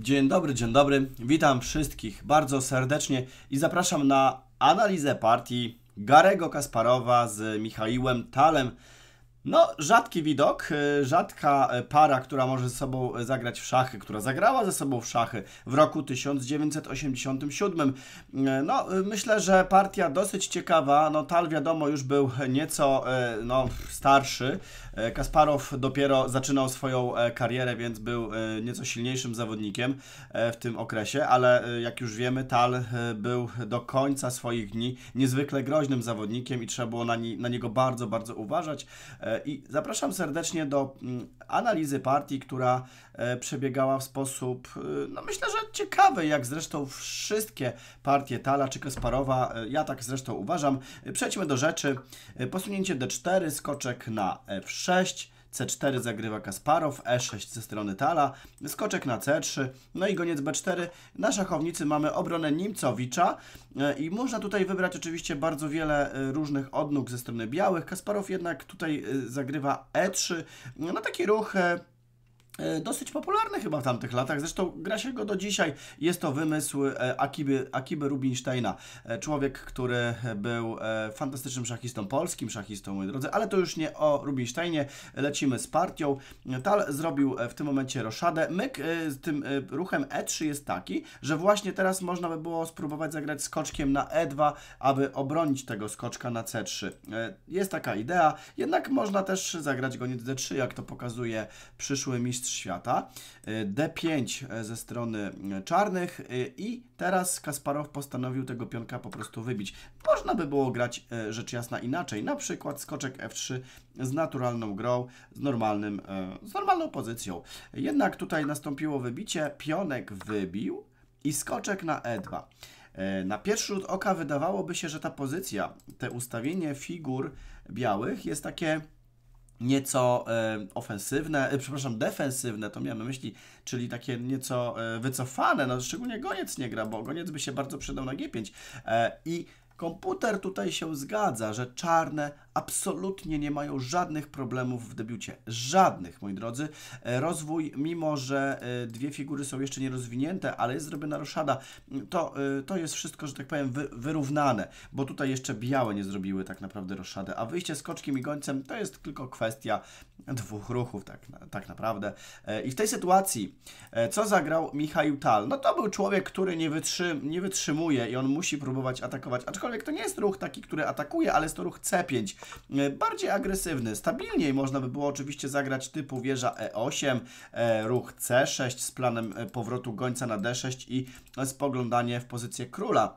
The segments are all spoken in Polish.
Dzień dobry, dzień dobry. Witam wszystkich bardzo serdecznie i zapraszam na analizę partii Garego Kasparowa z Michałem Talem. No, rzadki widok, e, rzadka e, para, która może ze sobą e, zagrać w szachy, która zagrała ze sobą w szachy w roku 1987. No, myślę, że partia dosyć ciekawa. No, Tal wiadomo już był nieco no, starszy. Kasparow dopiero zaczynał swoją karierę, więc był nieco silniejszym zawodnikiem w tym okresie, ale jak już wiemy, Tal był do końca swoich dni niezwykle groźnym zawodnikiem i trzeba było na, na niego bardzo, bardzo uważać. E, I zapraszam serdecznie do mm, analizy partii, która e, przebiegała w sposób, e, no myślę, że ciekawy, jak zresztą wszystkie partie Tala czy Kasparowa, ja tak zresztą uważam. Przejdźmy do rzeczy. Posunięcie D4, skoczek na F6, C4 zagrywa Kasparow, E6 ze strony Tala, skoczek na C3, no i goniec B4. Na szachownicy mamy obronę Nimcowicza e, i można tutaj wybrać oczywiście bardzo wiele e, różnych odnóg ze strony białych. Kasparow jednak tutaj e, zagrywa E3, no taki ruch E, dosyć popularny chyba w tamtych latach. Zresztą gra się go do dzisiaj. Jest to wymysł e, Akiby, Akiby Rubinsteina. E, człowiek, który był fantastycznym szachistą, polskim szachistą, moi drodzy, ale to już nie o Rubinsteinie. Lecimy z partią. Tal zrobił w tym momencie roszadę. Myk z tym ruchem E3 jest taki, że właśnie teraz można by było spróbować zagrać skoczkiem na E2, aby obronić tego skoczka na C3. Jest taka idea, jednak można też zagrać go nie D3, jak to pokazuje przyszły mistrz Mistrz Świata, e, D5 e, ze strony e, czarnych i teraz Kasparow postanowił tego pionka po prostu wybić. Można by było grać rzecz jasna inaczej, na przykład skoczek F3 z naturalną grą, z, normalnym, z normalną pozycją. Jednak tutaj nastąpiło wybicie, pionek wybił i skoczek na E2. Na pierwszy rzut oka wydawałoby się, że ta pozycja, te ustawienie figur białych jest takie nieco e, ofensywne, e, przepraszam, defensywne, to miałem na myśli, czyli takie nieco e, wycofane, no szczególnie Goniec nie gra, bo Goniec by się bardzo przydał na G5 i komputer tutaj się zgadza, że czarne absolutnie nie mają żadnych problemów w debiucie. Żadnych, moi drodzy. E, rozwój, mimo że e, dwie figury są jeszcze nierozwinięte, ale jest zrobiona roszada, mm, to, e, to jest wszystko, że tak powiem, wy, wyrównane, bo tutaj jeszcze białe nie zrobiły tak naprawdę roszady, a wyjście z koczkiem i gońcem to jest tylko kwestia dwóch ruchów, tak, tak naprawdę. I w tej sytuacji, co zagrał Michał Tal? No to był człowiek, który nie, wytrzy, nie wytrzymuje i on musi próbować atakować, aczkolwiek to nie jest ruch taki, który atakuje, ale jest to ruch C5, E, bardziej agresywny. Stabilniej można by było oczywiście zagrać typu wieża E8, e, ruch C6 z planem e, powrotu gońca na D6 i spoglądanie w pozycję króla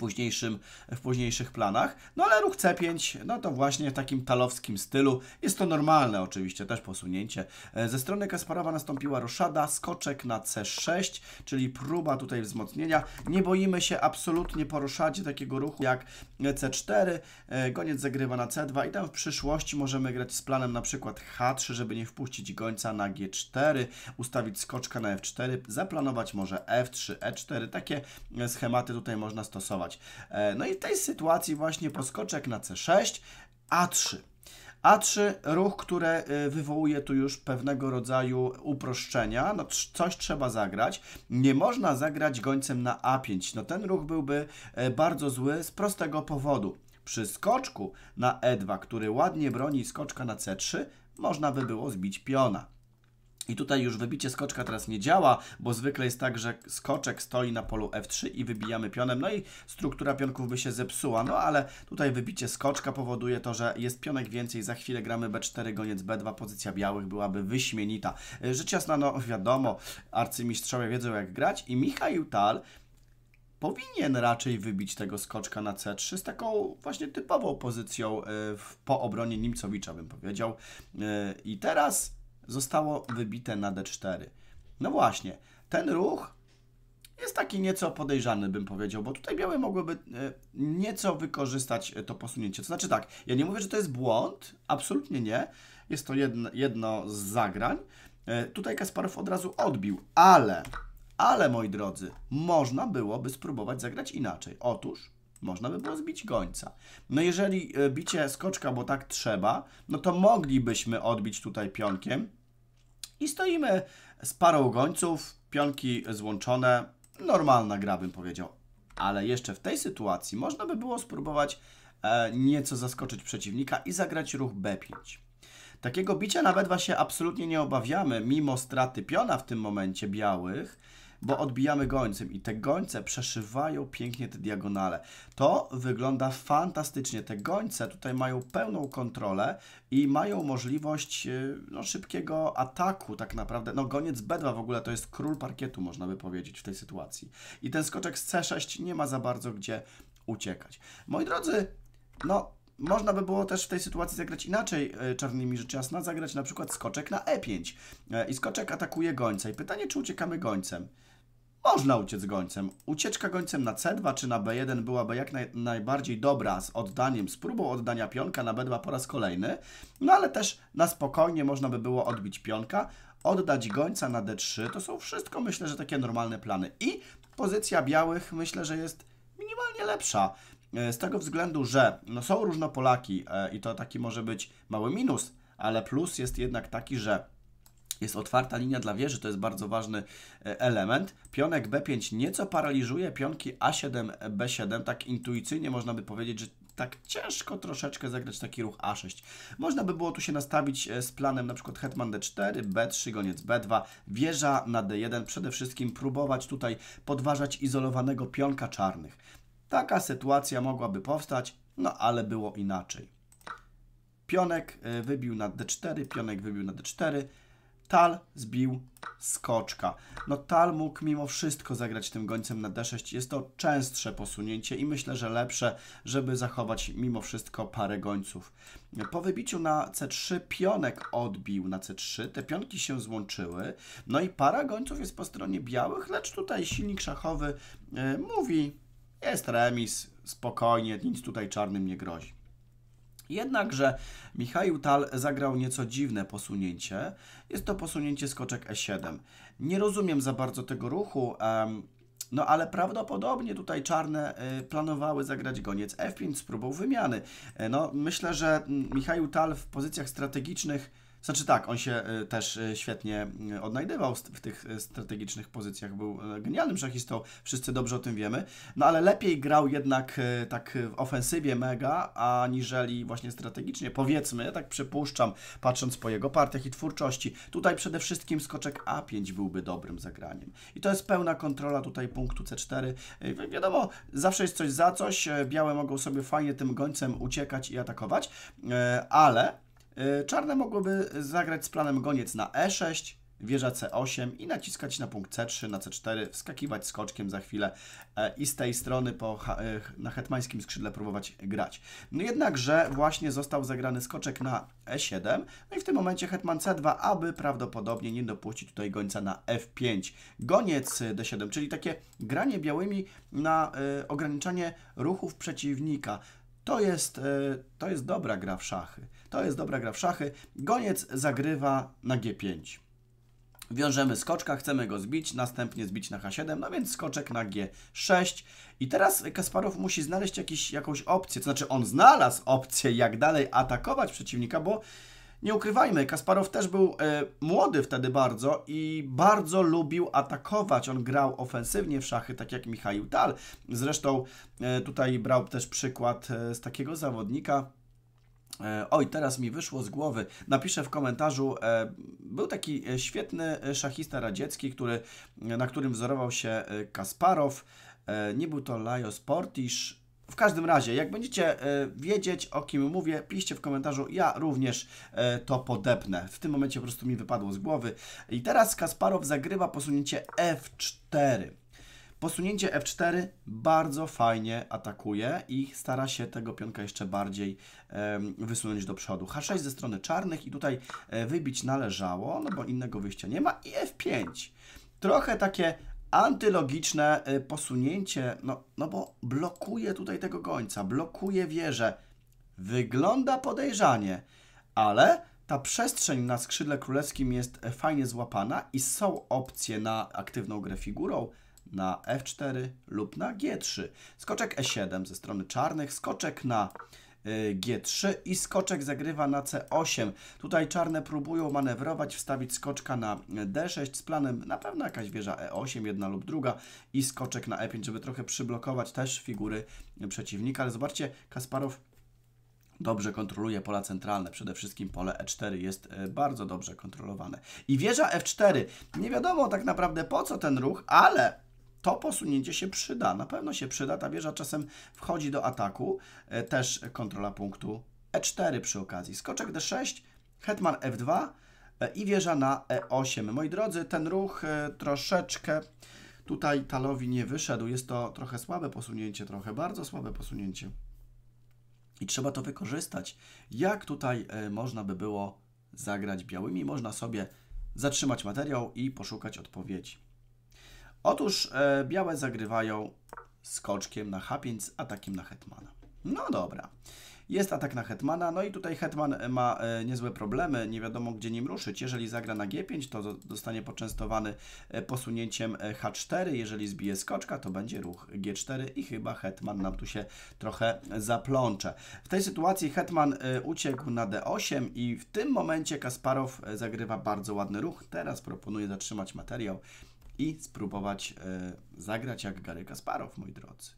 późniejszym, w późniejszych planach. No ale ruch C5, no to właśnie w takim talowskim stylu. Jest to normalne oczywiście, też posunięcie. E, ze strony Kasparowa nastąpiła roszada, skoczek na C6, czyli próba tutaj wzmocnienia. Nie boimy się absolutnie po takiego ruchu jak C4. Goniec e, zagrywa na C2 i tam w przyszłości możemy grać z planem na przykład H3, żeby nie wpuścić gońca na G4, ustawić skoczka na F4, zaplanować może F3, E4. Takie e, schematy tutaj można stosować. E, no i w tej sytuacji właśnie poskoczek na C6, A3. A3 ruch, który e, wywołuje tu już pewnego rodzaju uproszczenia, no coś trzeba zagrać. Nie można zagrać gońcem na A5, no ten ruch byłby e, bardzo zły z prostego powodu. Przy skoczku na E2, który ładnie broni skoczka na C3, można by było zbić piona. I tutaj już wybicie skoczka teraz nie działa, bo zwykle jest tak, że skoczek stoi na polu F3 i wybijamy pionem, no i struktura pionków by się zepsuła, no ale tutaj wybicie skoczka powoduje to, że jest pionek więcej, za chwilę gramy B4, goniec B2, pozycja białych byłaby wyśmienita. Rzecz jasna, no wiadomo, arcymistrzowie wiedzą jak grać i Michał Tal powinien raczej wybić tego skoczka na C3 z taką właśnie typową pozycją e, po obronie Nimcowicza, bym powiedział. E, I teraz zostało wybite na D4. No właśnie, ten ruch jest taki nieco podejrzany, bym powiedział, bo tutaj białe mogłyby e, nieco wykorzystać e, to posunięcie. To znaczy tak, ja nie mówię, że to jest błąd, absolutnie nie. Jest to jedno, jedno z zagrań. E, tutaj Kasparow od razu odbił, ale, ale moi drodzy, można byłoby spróbować zagrać inaczej. Otóż można by było zbić gońca. No jeżeli bicie skoczka, bo tak trzeba, no to moglibyśmy odbić tutaj pionkiem, i stoimy z parą gońców, pionki złączone, normalna gra bym powiedział. Ale jeszcze w tej sytuacji można by było spróbować e, nieco zaskoczyć przeciwnika i zagrać ruch B5. Takiego bicia nawet b się absolutnie nie obawiamy, mimo straty piona w tym momencie białych, bo odbijamy gońcem i te gońce przeszywają pięknie te diagonale. To wygląda fantastycznie. Te gońce tutaj mają pełną kontrolę i mają możliwość y, no, szybkiego ataku tak naprawdę. No goniec B2 w ogóle to jest król parkietu można by powiedzieć w tej sytuacji. I ten skoczek z C6 nie ma za bardzo gdzie uciekać. Moi drodzy, no można by było też w tej sytuacji zagrać inaczej y, czarnymi rzecz jasna, zagrać na przykład skoczek na E5 y, i skoczek atakuje gońca i pytanie, czy uciekamy gońcem. Można uciec gońcem. Ucieczka gońcem na C2 czy na B1 byłaby jak naj, najbardziej dobra z oddaniem, z próbą oddania pionka na B2 po raz kolejny, no ale też na spokojnie można by było odbić pionka, oddać gońca na D3. To są wszystko myślę, że takie normalne plany. I pozycja białych myślę, że jest minimalnie lepsza. E, z tego względu, że no, są różnopolaki e, i to taki może być mały minus, ale plus jest jednak taki, że jest otwarta linia dla wieży, to jest bardzo ważny e, element. Pionek B5 nieco paraliżuje pionki A7, B7. Tak intuicyjnie można by powiedzieć, że tak ciężko troszeczkę zagrać taki ruch A6. Można by było tu się nastawić e, z planem na przykład hetman D4, B3, goniec B2, wieża na D1. Przede wszystkim próbować tutaj podważać izolowanego pionka czarnych. Taka sytuacja mogłaby powstać, no ale było inaczej. Pionek e, wybił na D4, pionek wybił na D4, Tal zbił skoczka. No Tal mógł mimo wszystko zagrać tym gońcem na d6. Jest to częstsze posunięcie i myślę, że lepsze, żeby zachować mimo wszystko parę gońców. Po wybiciu na c3 pionek odbił na c3. Te pionki się złączyły. No i para gońców jest po stronie białych, lecz tutaj silnik szachowy e, mówi jest remis, spokojnie, nic tutaj czarnym nie grozi. Jednakże Michał Tal zagrał nieco dziwne posunięcie. Jest to posunięcie skoczek E7. Nie rozumiem za bardzo tego ruchu, no ale prawdopodobnie tutaj czarne y, planowały zagrać goniec F5 z próbą wymiany. E, no myślę, że mm, Michał Tal w pozycjach strategicznych znaczy tak, on się y, też y, świetnie y, odnajdywał w tych strategicznych pozycjach, był genialnym szachistą, wszyscy dobrze o tym wiemy, no ale lepiej grał jednak tak w ofensywie mega, aniżeli właśnie strategicznie, powiedzmy, ja tak przypuszczam, patrząc po jego partiach i twórczości. Tutaj przede wszystkim skoczek A5 byłby dobrym zagraniem. I to jest pełna kontrola tutaj punktu C4. Wiadomo, zawsze jest coś za coś, białe mogą sobie fajnie tym gońcem uciekać i atakować, ale Y, czarne mogłyby zagrać z planem goniec na E6, wieża C8 i naciskać na punkt C3, na C4, wskakiwać skoczkiem za chwilę e, i z tej strony po, e, na hetmańskim skrzydle próbować grać. No jednakże właśnie został zagrany skoczek na E7, no i w tym momencie hetman C2, aby prawdopodobnie nie dopuścić tutaj gońca na F5. Goniec D7, czyli takie granie białymi na y, ograniczanie ruchów przeciwnika. To jest, e, to jest dobra gra w szachy. To jest dobra gra w szachy. Goniec zagrywa na G5. Wiążemy skoczka, chcemy go zbić, następnie zbić na H7, no więc skoczek na G6. I teraz Kasparow musi znaleźć jakiś, jakąś opcję, to znaczy on znalazł opcję, jak dalej atakować przeciwnika, bo nie ukrywajmy, Kasparow też był e, młody wtedy bardzo i bardzo lubił atakować. On grał ofensywnie w szachy, tak jak Michał Tal. Zresztą e, tutaj brał też przykład e, z takiego zawodnika. E, oj, teraz mi wyszło z głowy. Napiszę w komentarzu. E, był taki e, świetny szachista radziecki, który, na którym wzorował się Kasparow. Nie był to Lajos Portisz, w każdym razie, jak będziecie e, wiedzieć, o kim mówię, piszcie w komentarzu, ja również e, to podepnę. W tym momencie po prostu mi wypadło z głowy. I teraz Kasparow zagrywa posunięcie F4. Posunięcie F4 bardzo fajnie atakuje i stara się tego pionka jeszcze bardziej um, wysunąć do przodu. H6 ze strony czarnych i tutaj e, wybić należało, no bo innego wyjścia nie ma i F5. Trochę takie antylogiczne y, posunięcie, no, no bo blokuje tutaj tego gońca, blokuje wieżę. Wygląda podejrzanie, ale ta przestrzeń na skrzydle królewskim jest e, fajnie złapana i są opcje na aktywną grę figurą, na F4 lub na G3. Skoczek E7 ze strony czarnych, skoczek na E, G3 i skoczek zagrywa na C8. Tutaj czarne próbują manewrować, wstawić skoczka na D6 z planem na pewno jakaś wieża E8, jedna lub druga i skoczek na E5, żeby trochę przyblokować też figury przeciwnika, ale zobaczcie, Kasparow dobrze kontroluje pola centralne. Przede wszystkim pole E4 jest e, bardzo dobrze kontrolowane. I wieża F4. Nie wiadomo tak naprawdę po co ten ruch, ale to posunięcie się przyda. Na pewno się przyda. Ta wieża czasem wchodzi do ataku. E, też kontrola punktu E4 przy okazji. Skoczek D6, hetman F2 e, i wieża na E8. Moi drodzy, ten ruch e, troszeczkę tutaj talowi nie wyszedł. Jest to trochę słabe posunięcie, trochę bardzo słabe posunięcie. I trzeba to wykorzystać. Jak tutaj można by było zagrać białymi? Można sobie zatrzymać materiał i poszukać odpowiedzi. Otóż e, białe zagrywają skoczkiem na H5 z atakiem na hetmana. No dobra. Jest atak na hetmana, no i tutaj hetman ma e, niezłe problemy, nie wiadomo gdzie nim ruszyć. Jeżeli zagra na G5, to zostanie poczęstowany e, posunięciem e, H4, jeżeli zbije skoczka, to będzie ruch G4 i chyba hetman nam tu się trochę zaplącze. W tej sytuacji hetman e, uciekł na D8 i w tym momencie Kasparow e, zagrywa bardzo ładny ruch. Teraz proponuję zatrzymać materiał i spróbować e, zagrać jak Gary Kasparow, moi drodzy.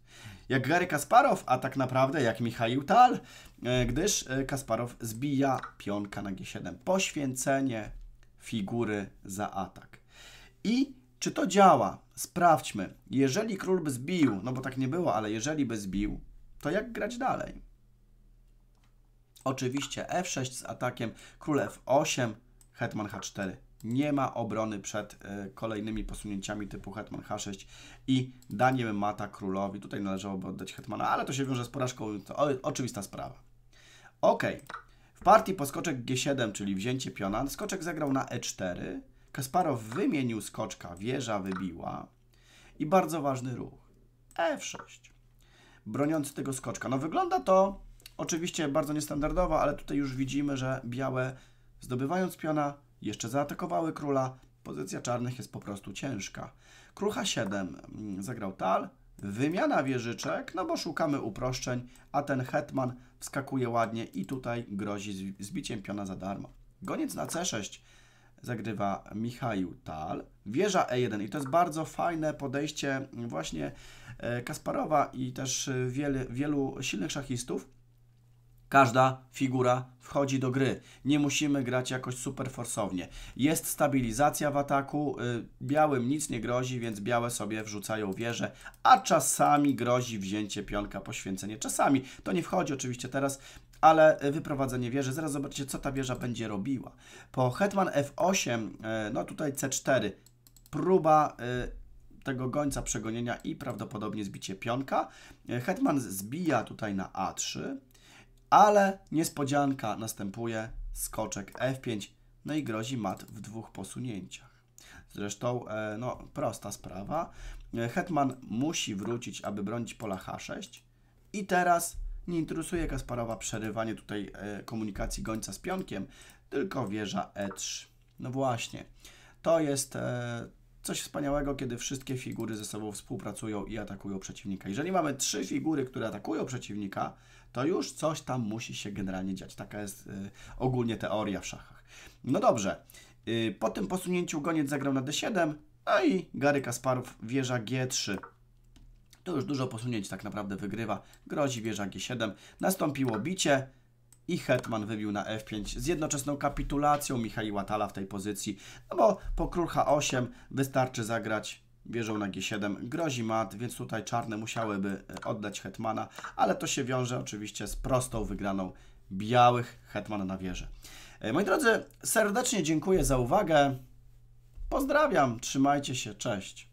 Jak Gary Kasparow, a tak naprawdę jak Michał Tal, e, gdyż e, Kasparow zbija pionka na G7. Poświęcenie figury za atak. I czy to działa? Sprawdźmy. Jeżeli król by zbił, no bo tak nie było, ale jeżeli by zbił, to jak grać dalej? Oczywiście F6 z atakiem, król F8, hetman H4, nie ma obrony przed e, kolejnymi posunięciami typu hetman h6 i daniem mata królowi. Tutaj należałoby oddać hetmana, ale to się wiąże z porażką, to oczywista sprawa. Ok. W partii po skoczek g7, czyli wzięcie piona, skoczek zagrał na e4. Kasparow wymienił skoczka, wieża wybiła. I bardzo ważny ruch, f6. Broniący tego skoczka. No wygląda to oczywiście bardzo niestandardowo, ale tutaj już widzimy, że białe zdobywając piona jeszcze zaatakowały króla. Pozycja czarnych jest po prostu ciężka. Król H7 mm, zagrał tal, wymiana wieżyczek, no bo szukamy uproszczeń, a ten hetman wskakuje ładnie i tutaj grozi zbiciem piona za darmo. Goniec na C6 zagrywa Michał Tal. Wieża E1 i to jest bardzo fajne podejście właśnie e, Kasparowa i też e, wielu silnych szachistów, Każda figura wchodzi do gry. Nie musimy grać jakoś super forsownie. Jest stabilizacja w ataku, y, białym nic nie grozi, więc białe sobie wrzucają wieżę. a czasami grozi wzięcie pionka, poświęcenie. Czasami, to nie wchodzi oczywiście teraz, ale y, wyprowadzenie wieży. Zaraz zobaczycie, co ta wieża będzie robiła. Po hetman f8, y, no tutaj c4, próba tego gońca przegonienia i prawdopodobnie zbicie pionka. Hetman zbija tutaj na a3, ale niespodzianka następuje, skoczek F5, no i grozi mat w dwóch posunięciach. Zresztą, e, no, prosta sprawa. E, Hetman musi wrócić, aby bronić pola H6 i teraz nie interesuje Kasparowa przerywanie tutaj e, komunikacji gońca z pionkiem, tylko wieża E3. No właśnie, to jest coś wspaniałego, kiedy wszystkie figury ze sobą współpracują i atakują przeciwnika. Jeżeli mamy trzy figury, które atakują przeciwnika, to już coś tam musi się generalnie dziać. Taka jest y, ogólnie teoria w szachach. No dobrze, y, po tym posunięciu goniec zagrał na d7, a i Gary Kasparów wieża g3. To już dużo posunięć tak naprawdę wygrywa. Grozi wieża g7. Nastąpiło bicie i Hetman wybił na f5 z jednoczesną kapitulacją Michała Tala w tej pozycji, no bo po król h8 wystarczy zagrać Wieżą na G7 grozi mat, więc tutaj czarne musiałyby e, oddać hetmana, ale to się wiąże oczywiście z prostą wygraną białych hetman na wieżę. E, moi drodzy, serdecznie dziękuję za uwagę. Pozdrawiam, trzymajcie się, cześć.